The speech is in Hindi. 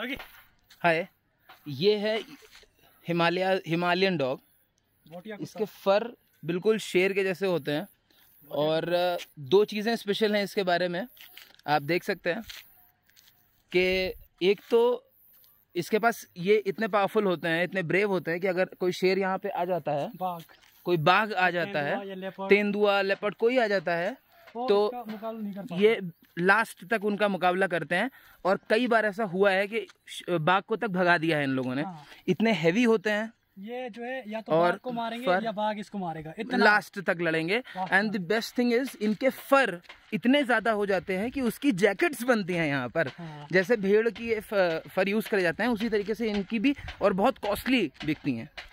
ओके हाय ये है हिमालय हिमालयन डॉग इसके फर बिल्कुल शेर के जैसे होते हैं और दो चीज़ें स्पेशल हैं इसके बारे में आप देख सकते हैं कि एक तो इसके पास ये इतने पावरफुल होते हैं इतने ब्रेव होते हैं कि अगर कोई शेर यहाँ पे आ जाता है बाघ कोई बाघ आ जाता है तेंदुआ लेपट कोई आ जाता है तो ये लास्ट तक उनका मुकाबला करते हैं और कई बार ऐसा हुआ है कि बाघ को तक भगा दिया है इन लोगों ने हाँ। इतने हैवी होते हैं ये जो है या तो और को मारेंगे या बाघ इसको मारेगा इतना लास्ट तक लड़ेंगे and the best thing is इनके फर इतने ज्यादा हो जाते हैं कि उसकी जैकेट्स बनती हैं यहाँ पर हाँ। जैसे भेड़ की फर यूज करे जाते हैं उसी तरीके से इनकी भी और बहुत कॉस्टली बिकती हैं